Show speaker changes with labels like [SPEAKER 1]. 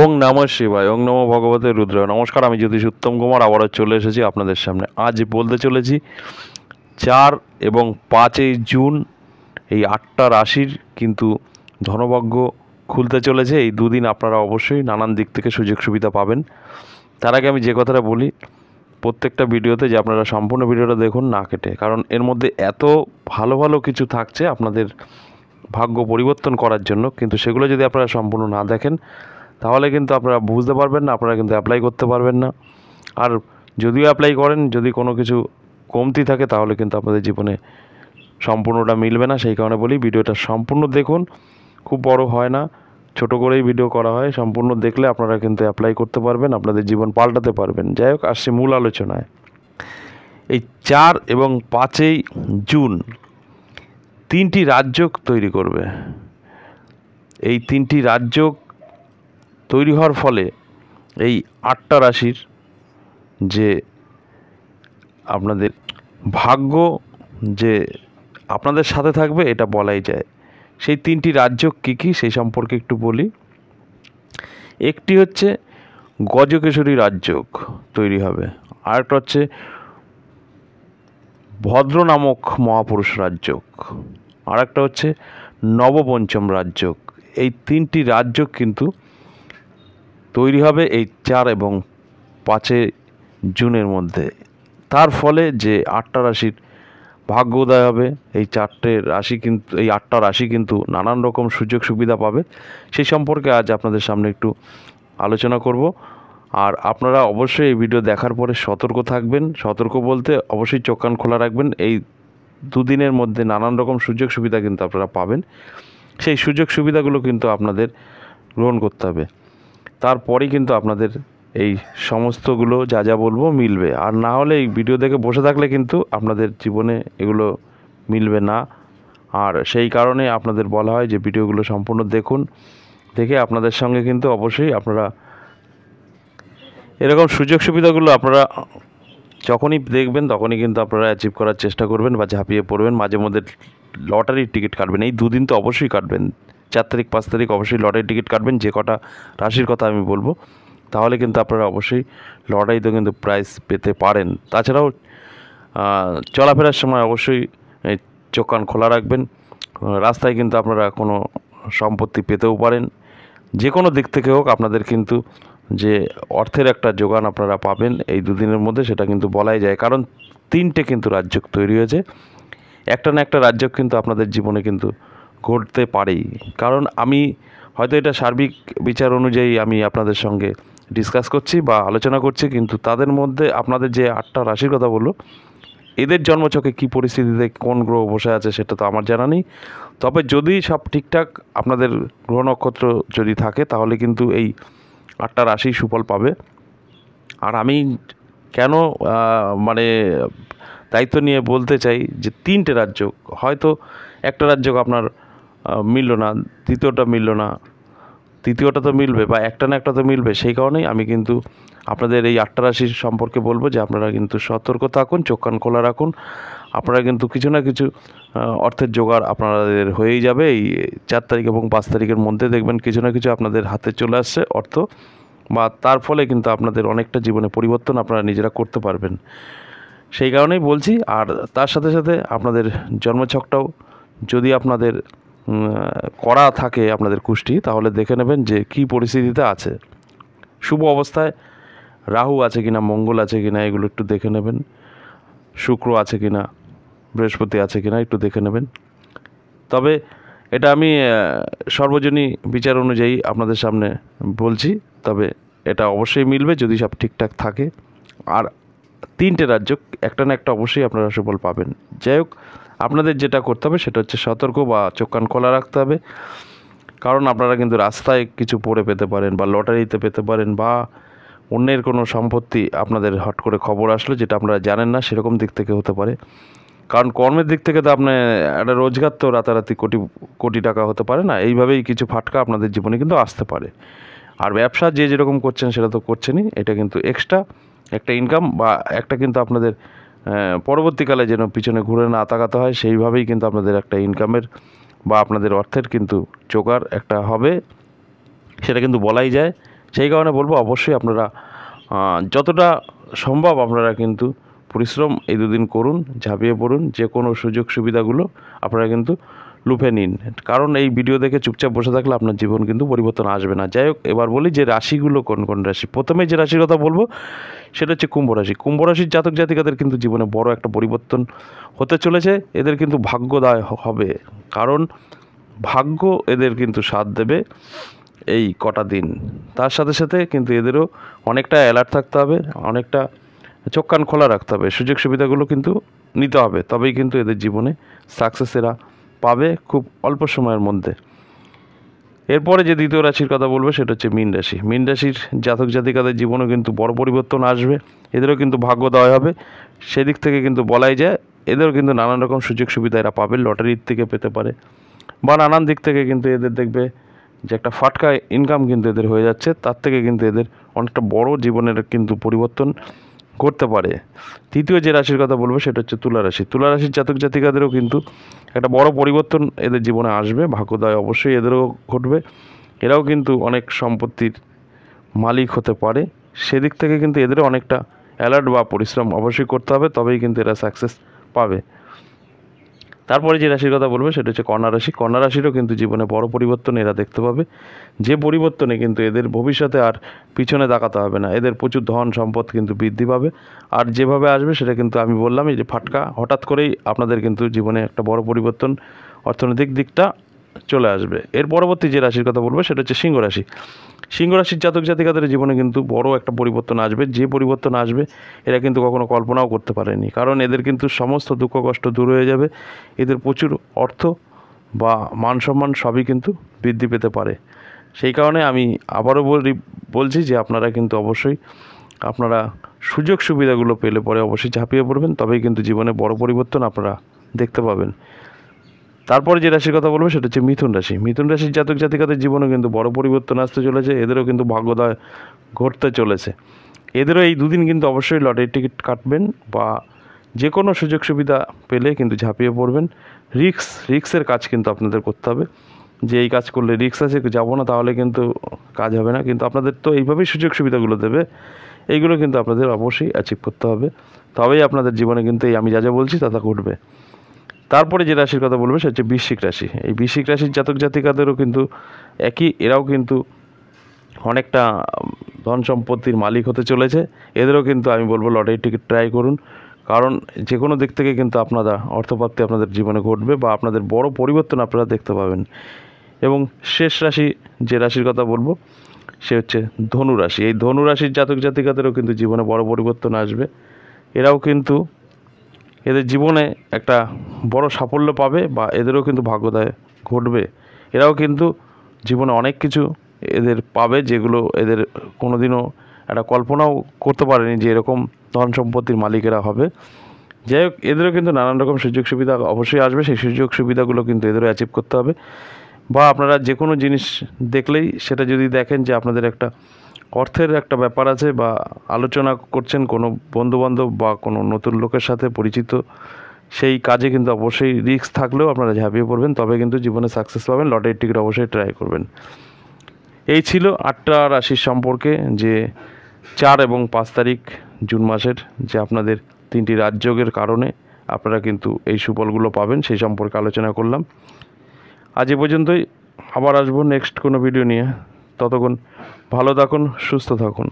[SPEAKER 1] ওং নম শিবায় ওং নম ভগবতের রুদ্র নমস্কার আমি জ্যোতিষ উত্তম কুমার আবারও চলে এসেছি আপনাদের সামনে আজ বলতে চলেছি চার এবং পাঁচই জুন এই আটটা রাশির কিন্তু ধনভাগ্য খুলতে চলেছে এই দুদিন আপনারা অবশ্যই নানান দিক থেকে সুযোগ সুবিধা পাবেন তার আগে আমি যে কথাটা বলি প্রত্যেকটা ভিডিওতে যে আপনারা সম্পূর্ণ ভিডিওটা দেখুন না কেটে কারণ এর মধ্যে এত ভালো ভালো কিছু থাকছে আপনাদের ভাগ্য পরিবর্তন করার জন্য কিন্তু সেগুলো যদি আপনারা সম্পূর্ণ না দেখেন তাহলে কিন্তু আপনারা বুঝতে পারবেন না আপনারা কিন্তু অ্যাপ্লাই করতে পারবেন না আর যদিও অ্যাপ্লাই করেন যদি কোনো কিছু কমতি থাকে তাহলে কিন্তু আপনাদের জীবনে সম্পূর্ণটা মিলবে না সেই কারণে বলি ভিডিওটা সম্পূর্ণ দেখুন খুব বড় হয় না ছোট করেই ভিডিও করা হয় সম্পূর্ণ দেখলে আপনারা কিন্তু অ্যাপ্লাই করতে পারবেন আপনাদের জীবন পাল্টাতে পারবেন যাই হোক আসছে মূল আলোচনায় এই চার এবং পাঁচই জুন তিনটি রাজ্য তৈরি করবে এই তিনটি রাজ্য তৈরি হওয়ার ফলে এই আটটা রাশির যে আপনাদের ভাগ্য যে আপনাদের সাথে থাকবে এটা বলাই যায় সেই তিনটি রাজ্য কী কী সেই সম্পর্কে একটু বলি একটি হচ্ছে গজকেশরী রাজ্য তৈরি হবে আরেকটা হচ্ছে ভদ্র নামক মহাপুরুষ আর আরেকটা হচ্ছে নবপঞ্চম রাজ্য এই তিনটি রাজ্য কিন্তু তৈরি হবে এই চার এবং পাঁচে জুনের মধ্যে তার ফলে যে আটটা রাশির ভাগ্য উদয় হবে এই চারটে রাশি কিন্তু এই আটটা রাশি কিন্তু নানান রকম সুযোগ সুবিধা পাবে সেই সম্পর্কে আজ আপনাদের সামনে একটু আলোচনা করব আর আপনারা অবশ্যই এই ভিডিও দেখার পরে সতর্ক থাকবেন সতর্ক বলতে অবশ্যই চোখান খোলা রাখবেন এই দুদিনের মধ্যে নানান রকম সুযোগ সুবিধা কিন্তু আপনারা পাবেন সেই সুযোগ সুবিধাগুলো কিন্তু আপনাদের গ্রহণ করতে হবে তারপরেই কিন্তু আপনাদের এই সমস্তগুলো যা যা বলবো মিলবে আর না হলে এই ভিডিও দেখে বসে থাকলে কিন্তু আপনাদের জীবনে এগুলো মিলবে না আর সেই কারণে আপনাদের বলা হয় যে ভিডিওগুলো সম্পূর্ণ দেখুন দেখে আপনাদের সঙ্গে কিন্তু অবশ্যই আপনারা এরকম সুযোগ সুবিধাগুলো আপনারা যখনই দেখবেন তখনই কিন্তু আপনারা অ্যাচিভ করার চেষ্টা করবেন বা ঝাঁপিয়ে পড়বেন মাঝে মধ্যে লটারির টিকিট কাটবেন এই দুদিন তো অবশ্যই কাটবেন চার তারিখ পাঁচ তারিখ অবশ্যই লটারি টিকিট কাটবেন যে কটা রাশির কথা আমি বলবো তাহলে কিন্তু আপনারা অবশ্যই লটারিতে কিন্তু প্রাইস পেতে পারেন তাছাড়াও চলাফেরার সময় অবশ্যই চোখান খোলা রাখবেন রাস্তায় কিন্তু আপনারা কোনো সম্পত্তি পেতেও পারেন যে কোনো দিক থেকে হোক আপনাদের কিন্তু যে অর্থের একটা যোগান আপনারা পাবেন এই দুদিনের মধ্যে সেটা কিন্তু বলাই যায় কারণ তিনটে কিন্তু রাজ্য তৈরি হয়েছে একটা না একটা রাজ্য কিন্তু আপনাদের জীবনে কিন্তু ঘটতে পারি কারণ আমি হয়তো এটা সার্বিক বিচার অনুযায়ী আমি আপনাদের সঙ্গে ডিসকাস করছি বা আলোচনা করছি কিন্তু তাদের মধ্যে আপনাদের যে আটটা রাশির কথা বললো এদের জন্মচকে কি পরিস্থিতিতে কোন গ্রহ বসে আছে সেটা তো আমার জানা নেই তবে যদি সব ঠিকঠাক আপনাদের গ্রহ নক্ষত্র যদি থাকে তাহলে কিন্তু এই আটটা রাশি সুফল পাবে আর আমি কেন মানে দায়িত্ব নিয়ে বলতে চাই যে তিনটে রাজ্য হয়তো একটা রাজ্য আপনার মিললো না দ্বিতীয়টা মিললো না তৃতীয়টা তো মিলবে বা একটা না একটা তো মিলবে সেই কারণেই আমি কিন্তু আপনাদের এই আটটা রাশি সম্পর্কে বলবো যে আপনারা কিন্তু সতর্ক থাকুন চোখ কান খোলা রাখুন আপনারা কিন্তু কিছু না কিছু অর্থের জোগাড় আপনাদের হয়েই যাবে এই চার তারিখ এবং পাঁচ তারিখের মধ্যে দেখবেন কিছু না কিছু আপনাদের হাতে চলে আসছে অর্থ বা তার ফলে কিন্তু আপনাদের অনেকটা জীবনে পরিবর্তন আপনারা নিজেরা করতে পারবেন সেই কারণেই বলছি আর তার সাথে সাথে আপনাদের জন্মছকটাও যদি আপনাদের করা থাকে আপনাদের কুষ্টি তাহলে দেখে নেবেন যে কি পরিস্থিতিতে আছে শুভ অবস্থায় রাহু আছে কিনা মঙ্গল আছে কিনা এগুলো একটু দেখে নেবেন শুক্র আছে কিনা বৃহস্পতি আছে কিনা একটু দেখে নেবেন তবে এটা আমি সর্বজনী বিচার অনুযায়ী আপনাদের সামনে বলছি তবে এটা অবশ্যই মিলবে যদি সব ঠিকঠাক থাকে আর তিনটে রাজ্য একটা না একটা অবশ্যই আপনারা সুফল পাবেন যাই হোক আপনাদের যেটা করতে হবে সেটা হচ্ছে সতর্ক বা চোখ কান খোলা রাখতে হবে কারণ আপনারা কিন্তু রাস্তায় কিছু পড়ে পেতে পারেন বা লটারিতে পেতে পারেন বা অন্যের কোনো সম্পত্তি আপনাদের হট করে খবর আসলো যেটা আপনারা জানেন না সেরকম দিক থেকে হতে পারে কারণ কর্মের দিক থেকে তো আপনার একটা রোজগার তো রাতারাতি কোটি কোটি টাকা হতে পারে না এইভাবেই কিছু ফাটকা আপনাদের জীবনে কিন্তু আসতে পারে আর ব্যবসা যে যেরকম করছেন সেটা তো করছেনই এটা কিন্তু এক্সট্রা একটা ইনকাম বা একটা কিন্তু আপনাদের পরবর্তীকালে যেন পিছনে ঘুরে না তাকাতে হয় সেইভাবেই কিন্তু আপনাদের একটা ইনকামের বা আপনাদের অর্থের কিন্তু চোকার একটা হবে সেটা কিন্তু বলাই যায় সেই কারণে বলবো অবশ্যই আপনারা যতটা সম্ভব আপনারা কিন্তু পরিশ্রম এই দুদিন করুন ঝাঁপিয়ে পড়ুন যে কোনো সুযোগ সুবিধাগুলো আপনারা কিন্তু লুফে নিন কারণ এই ভিডিও দেখে চুপচাপ বসে থাকলে আপনার জীবন কিন্তু পরিবর্তন আসবে না যাই হোক এবার বলি যে রাশিগুলো কোন কোন রাশি প্রথমে যে রাশির কথা বলবো সেটা হচ্ছে কুম্ভ রাশি কুম্ভ রাশির জাতক জাতিকাদের কিন্তু জীবনে বড় একটা পরিবর্তন হতে চলেছে এদের কিন্তু ভাগ্যদায় হবে কারণ ভাগ্য এদের কিন্তু সাথ দেবে এই কটা দিন তার সাথে সাথে কিন্তু এদেরও অনেকটা অ্যালার্ট থাকতে হবে অনেকটা চোখ কান খোলা রাখতে হবে সুযোগ সুবিধাগুলো কিন্তু নিতে হবে তবেই কিন্তু এদের জীবনে সাকসেস এরা পাবে খুব অল্প সময়ের মধ্যে এরপরে যে দ্বিতীয় রাশির কথা বলবো সেটা হচ্ছে মীন রাশি মীন রাশির জাতক জাতিকাদের জীবনেও কিন্তু বড় পরিবর্তন আসবে এদেরও কিন্তু ভাগ্যদয় হবে সেদিক থেকে কিন্তু বলাই যায় এদেরও কিন্তু নানান রকম সুযোগ সুবিধা এরা পাবে লটারির থেকে পেতে পারে বা নানান দিক থেকে কিন্তু এদের দেখবে যে একটা ফাটকা ইনকাম কিন্তু এদের হয়ে যাচ্ছে তার থেকে কিন্তু এদের অনেকটা বড় জীবনের কিন্তু পরিবর্তন করতে পারে তৃতীয় যে রাশির কথা বলবো সেটা হচ্ছে তুলা রাশি তুলা রাশির জাতক জাতিকাদেরও কিন্তু একটা বড় পরিবর্তন এদের জীবনে আসবে ভাগ্যদয় অবশ্যই এদেরও ঘটবে এরাও কিন্তু অনেক সম্পত্তির মালিক হতে পারে সেদিক থেকে কিন্তু এদেরও অনেকটা অ্যালার্ট বা পরিশ্রম অবশ্যই করতে হবে তবেই কিন্তু এরা সাকসেস পাবে তারপরে যে রাশির কথা বলবো সেটা হচ্ছে কন্যা রাশি কন্যা রাশিরও কিন্তু জীবনে বড় পরিবর্তন এরা দেখতে পাবে যে পরিবর্তনে কিন্তু এদের ভবিষ্যতে আর পিছনে তাকাতে হবে না এদের প্রচুর ধন সম্পদ কিন্তু বৃদ্ধি পাবে আর যেভাবে আসবে সেটা কিন্তু আমি বললাম এই যে ফাটকা হঠাৎ করেই আপনাদের কিন্তু জীবনে একটা বড় পরিবর্তন অর্থনৈতিক দিকটা চলে আসবে এর পরবর্তী যে রাশির কথা বলবো সেটা হচ্ছে সিংহ রাশি সিংহ রাশির জাতক জাতিকাদের জীবনে কিন্তু বড় একটা পরিবর্তন আসবে যে পরিবর্তন আসবে এরা কিন্তু কখনো কল্পনাও করতে পারেনি কারণ এদের কিন্তু সমস্ত দুঃখ কষ্ট দূর হয়ে যাবে এদের প্রচুর অর্থ বা মান সম্মান সবই কিন্তু বৃদ্ধি পেতে পারে সেই কারণে আমি আবারও বলি বলছি যে আপনারা কিন্তু অবশ্যই আপনারা সুযোগ সুবিধাগুলো পেলে পরে অবশ্যই ঝাঁপিয়ে পড়বেন তবেই কিন্তু জীবনে বড় পরিবর্তন আপনারা দেখতে পাবেন তারপরে যে রাশির কথা বলবো সেটা হচ্ছে মিথুন রাশি মিথুন রাশির জাতক জাতিকাদের জীবনে কিন্তু বড় পরিবর্তন আসতে চলেছে এদেরও কিন্তু ভাগ্যদয় ঘটতে চলেছে এদেরও এই দুদিন কিন্তু অবশ্যই লটারি টিকিট কাটবেন বা যে কোনো সুযোগ সুবিধা পেলে কিন্তু ঝাঁপিয়ে পড়বেন রিক্স রিক্সের কাজ কিন্তু আপনাদের করতে হবে যে এই কাজ করলে রিক্স আছে যাব না তাহলে কিন্তু কাজ হবে না কিন্তু আপনাদের তো এইভাবেই সুযোগ সুবিধাগুলো দেবে এইগুলো কিন্তু আপনাদের অবশ্যই অ্যাচিভ করতে হবে তবেই আপনাদের জীবনে কিন্তু এই আমি যা যা বলছি তা তা ঘটবে তারপরে যে রাশির কথা বলবে সেটা হচ্ছে বিশ্বিক রাশি এই বিশ্বিক রাশির জাতক জাতিকাদেরও কিন্তু একই এরাও কিন্তু অনেকটা ধন সম্পত্তির মালিক হতে চলেছে এদেরও কিন্তু আমি বলবো লটারি টিকিট ট্রাই করুন কারণ যে কোনো দিক থেকে কিন্তু আপনারা অর্থপ্রাপ্তি আপনাদের জীবনে ঘটবে বা আপনাদের বড় পরিবর্তন আপনারা দেখতে পাবেন এবং শেষ রাশি যে রাশির কথা বলবো সে হচ্ছে ধনু রাশি এই ধনু রাশির জাতক জাতিকাদেরও কিন্তু জীবনে বড় পরিবর্তন আসবে এরাও কিন্তু এদের জীবনে একটা বড় সাফল্য পাবে বা এদেরও কিন্তু ভাগ্যদায় ঘটবে এরাও কিন্তু জীবনে অনেক কিছু এদের পাবে যেগুলো এদের কোনো দিনও একটা কল্পনাও করতে পারেনি যে এরকম ধন সম্পত্তির মালিকেরা হবে যাই হোক এদেরও কিন্তু নানান রকম সুযোগ সুবিধা অবশ্যই আসবে সেই সুযোগ সুবিধাগুলো কিন্তু এদেরও অ্যাচিভ করতে হবে বা আপনারা যে কোনো জিনিস দেখলেই সেটা যদি দেখেন যে আপনাদের একটা অর্থের একটা ব্যাপার আছে বা আলোচনা করছেন কোনো বন্ধুবান্ধব বা কোনো নতুন লোকের সাথে পরিচিত সেই কাজে কিন্তু অবশ্যই রিস্ক থাকলেও আপনারা ঝাঁপিয়ে পড়বেন তবে কিন্তু জীবনে সাকসেস পাবেন লটারির টিকিট অবশ্যই ট্রাই করবেন এই ছিল আটটা রাশির সম্পর্কে যে চার এবং পাঁচ তারিখ জুন মাসের যে আপনাদের তিনটি রাজযোগের কারণে আপনারা কিন্তু এই সুফলগুলো পাবেন সেই সম্পর্কে আলোচনা করলাম আজ এ পর্যন্তই আবার আসবো নেক্সট কোনো ভিডিও নিয়ে ততক্ষণ ভালো থাকুন সুস্থ থাকুন